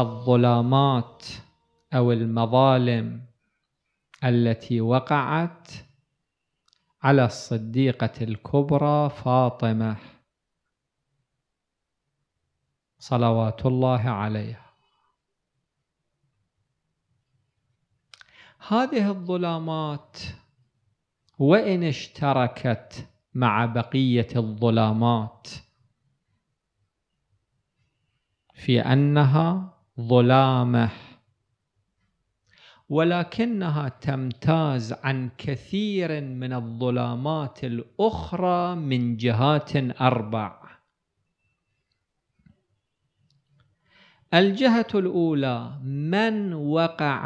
الظلامات أو المظالم التي وقعت على الصديقة الكبرى فاطمة صلوات الله عليها هذه الظلامات وإن اشتركت مع بقية الظلامات في أنها ظلامه ولكنها تمتاز عن كثير من الظلامات الاخرى من جهات اربع الجهه الاولى من وقع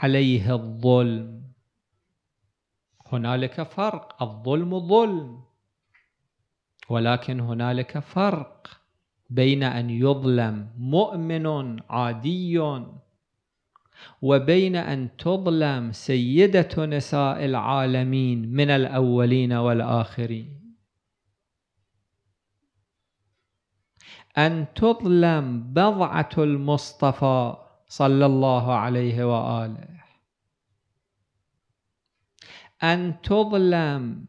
عليه الظلم هنالك فرق الظلم ظلم ولكن هنالك فرق بين أن يظلم مؤمن عادي وبين أن تظلم سيدة نساء العالمين من الأولين والآخرين أن تظلم بضعة المصطفى صلى الله عليه وآله أن تظلم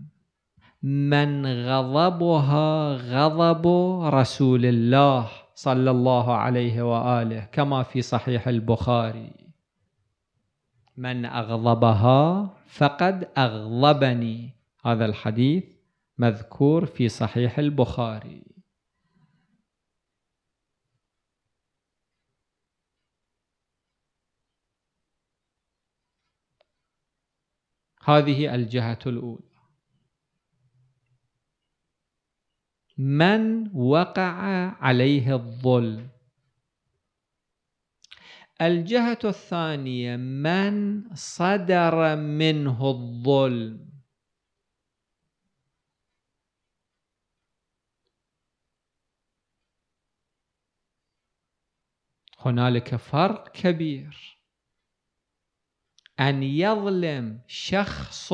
من غضبها غضب رسول الله صلى الله عليه واله كما في صحيح البخاري من اغضبها فقد اغضبني هذا الحديث مذكور في صحيح البخاري هذه الجهه الاولى من وقع عليه الظلم الجهة الثانية من صدر منه الظلم هنالك فرق كبير أن يظلم شخص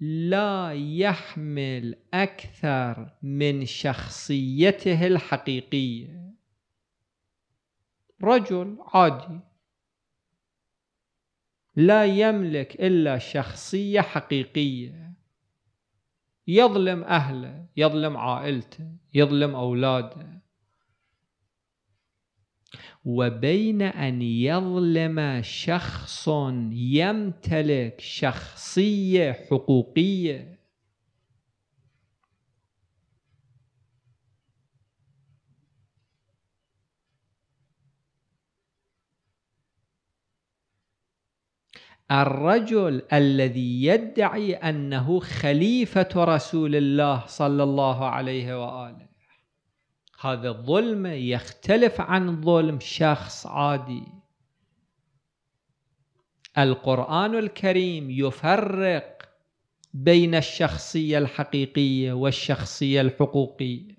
لا يحمل أكثر من شخصيته الحقيقية رجل عادي لا يملك إلا شخصية حقيقية يظلم أهله يظلم عائلته يظلم أولاده وبين أن يظلم شخص يمتلك شخصية حقوقية الرجل الذي يدعي أنه خليفة رسول الله صلى الله عليه وآله هذا الظلم يختلف عن ظلم شخص عادي القرآن الكريم يفرق بين الشخصية الحقيقية والشخصية الحقوقية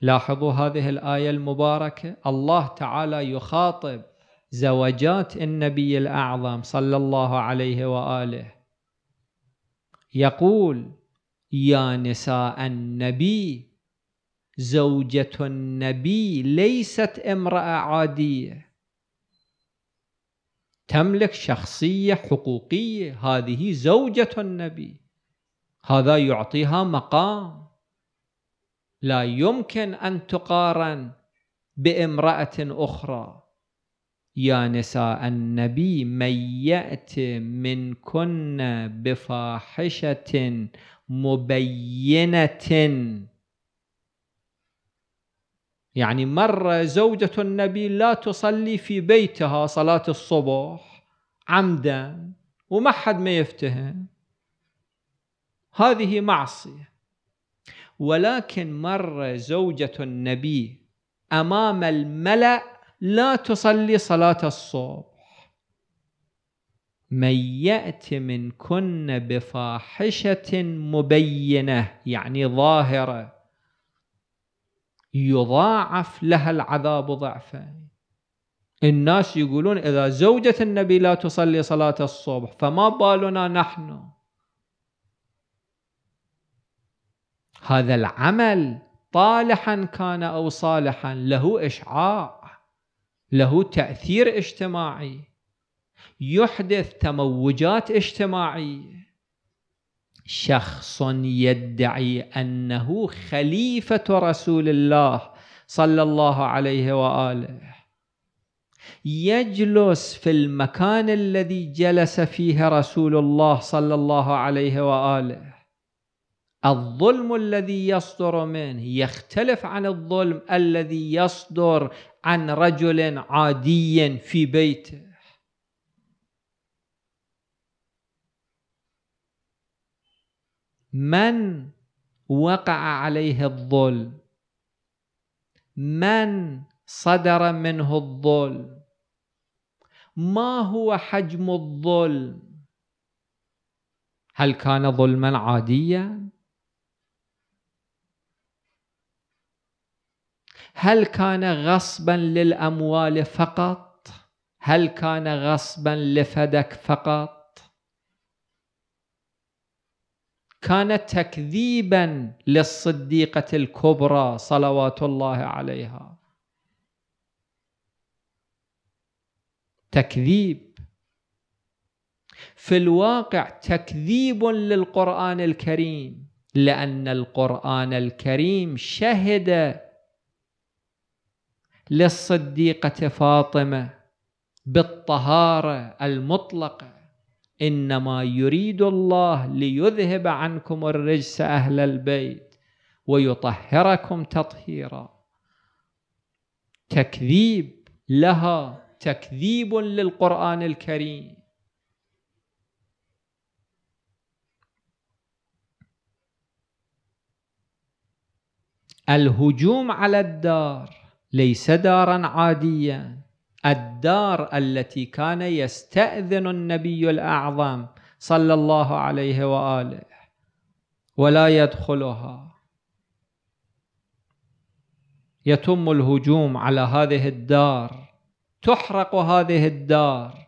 لاحظوا هذه الآية المباركة الله تعالى يخاطب زوجات النبي الأعظم صلى الله عليه وآله يقول يا نساء النبي زوجة النبي ليست امرأة عادية تملك شخصية حقوقية هذه زوجة النبي هذا يعطيها مقام لا يمكن أن تقارن بامرأة أخرى يا نساء النبي من يأت منكن بفاحشة مبينة يعني مرة زوجة النبي لا تصلي في بيتها صلاة الصبح عمدا وما حد ما يفتهم هذه معصية ولكن مرة زوجة النبي أمام الملأ لا تصلي صلاة الصبح من يأت منكن بفاحشة مبينة يعني ظاهرة يضاعف لها العذاب ضعفين الناس يقولون إذا زوجة النبي لا تصلي صلاة الصبح فما بالنا نحن هذا العمل طالحا كان أو صالحا له إشعاع له تأثير اجتماعي يحدث تموجات اجتماعيه شخص يدعي انه خليفه رسول الله صلى الله عليه واله يجلس في المكان الذي جلس فيه رسول الله صلى الله عليه واله الظلم الذي يصدر منه يختلف عن الظلم الذي يصدر عن رجل عادي في بيته من وقع عليه الظلم من صدر منه الظلم ما هو حجم الظلم هل كان ظلما عاديا هل كان غصبا للاموال فقط هل كان غصبا لفدك فقط كان تكذيبا للصديقه الكبرى صلوات الله عليها تكذيب في الواقع تكذيب للقران الكريم لان القران الكريم شهد للصديقه فاطمه بالطهاره المطلقه إنما يريد الله ليذهب عنكم الرجس أهل البيت ويطهركم تطهيرا تكذيب لها تكذيب للقرآن الكريم الهجوم على الدار ليس دارا عاديا الدار التي كان يستأذن النبي الأعظم صلى الله عليه وآله ولا يدخلها يتم الهجوم على هذه الدار تحرق هذه الدار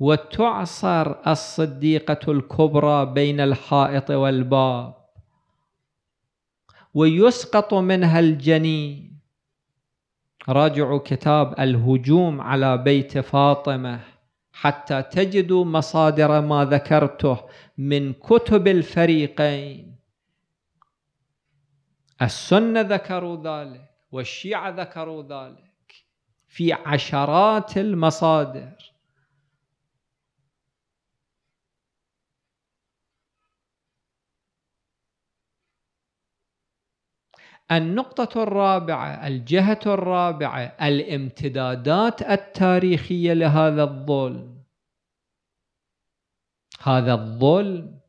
وتعصر الصديقة الكبرى بين الحائط والباب ويسقط منها الجنين راجعوا كتاب الهجوم على بيت فاطمه حتى تجدوا مصادر ما ذكرته من كتب الفريقين السنه ذكروا ذلك والشيعه ذكروا ذلك في عشرات المصادر النقطة الرابعة الجهة الرابعة الامتدادات التاريخية لهذا الظلم هذا الظلم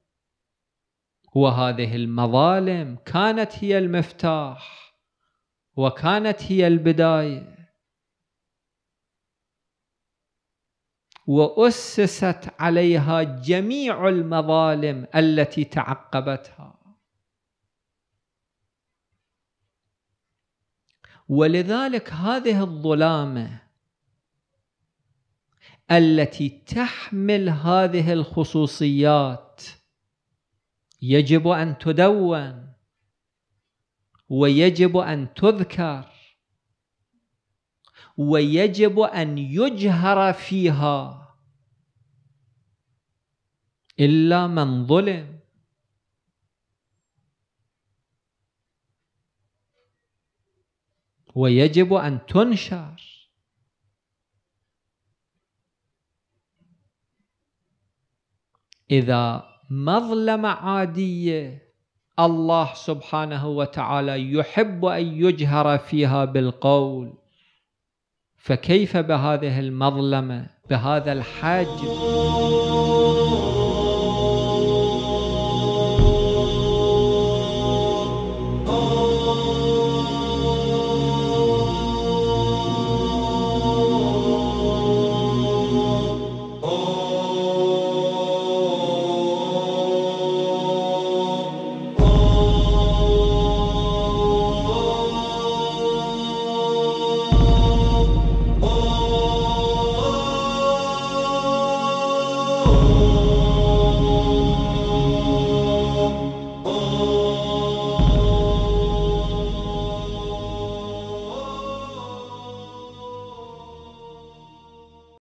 وهذه المظالم كانت هي المفتاح وكانت هي البداية وأسست عليها جميع المظالم التي تعقبتها ولذلك هذه الظلامه التي تحمل هذه الخصوصيات يجب ان تدون ويجب ان تذكر ويجب ان يجهر فيها الا من ظلم ويجب أن تنشر إذا مظلمة عادية الله سبحانه وتعالى يحب أن يجهر فيها بالقول فكيف بهذه المظلمة بهذا الحجم